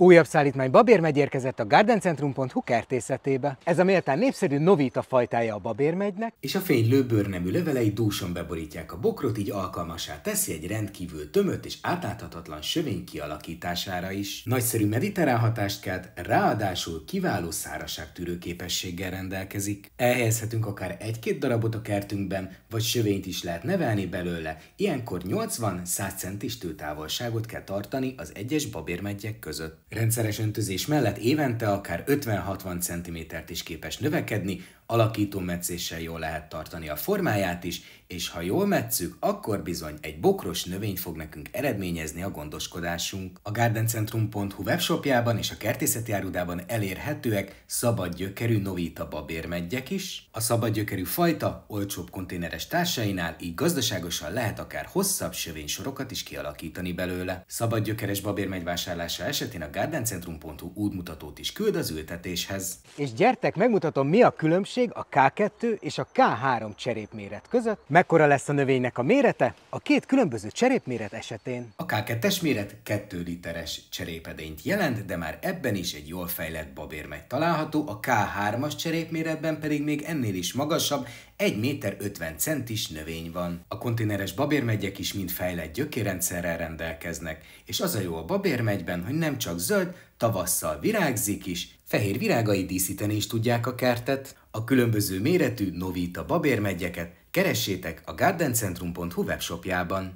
Újabb szállítmány babérmegy érkezett a gardencentrum.hu kertészetébe. Ez a méltán népszerű novita fajtája a babérmegynek. És a fénylő bőrnemű levelei dúsan beborítják a bokrot, így alkalmasá teszi egy rendkívül tömött és átláthatatlan sövény kialakítására is. Nagyszerű mediterrán hatást kelt, ráadásul kiváló szárazság tűrő képességgel rendelkezik. Elhelyezhetünk akár egy-két darabot a kertünkben, vagy sövényt is lehet nevelni belőle, ilyenkor 80-100 centis távolságot kell tartani az egyes babérmegyek között. Rendszeres öntözés mellett évente akár 50-60 cm-t is képes növekedni, alakító meccéssel jól lehet tartani a formáját is, és ha jól metszük, akkor bizony egy bokros növény fog nekünk eredményezni a gondoskodásunk. A gardencentrum.hu webshopjában és a kertészeti árudában elérhetőek szabad gyökerű novita babérmedgyek is. A szabad gyökerű fajta olcsóbb konténeres társainál így gazdaságosan lehet akár hosszabb sövénysorokat is kialakítani belőle. Szabad gyökeres babérmegy vásárlása esetén a gardencentrum.hu útmutatót is küld az ültetéshez. És gyertek, megmutatom mi a különbség különbség a K2 és a K3 cserépméret között, mekkora lesz a növénynek a mérete a két különböző cserépméret esetén. A K2-es méret 2 literes cserépedényt jelent, de már ebben is egy jól fejlett babérmegy található, a K3-as cserépméretben pedig még ennél is magasabb, 1 méter 50 centis növény van. A konténeres babérmegyek is mind fejlett gyökérrendszerrel rendelkeznek, és az a jó a babérmegyben, hogy nem csak zöld, tavasszal virágzik is, fehér virágai díszíteni is tudják a kertet. A különböző méretű Novita babérmegyeket keressétek a gardencentrum.hu webshopjában.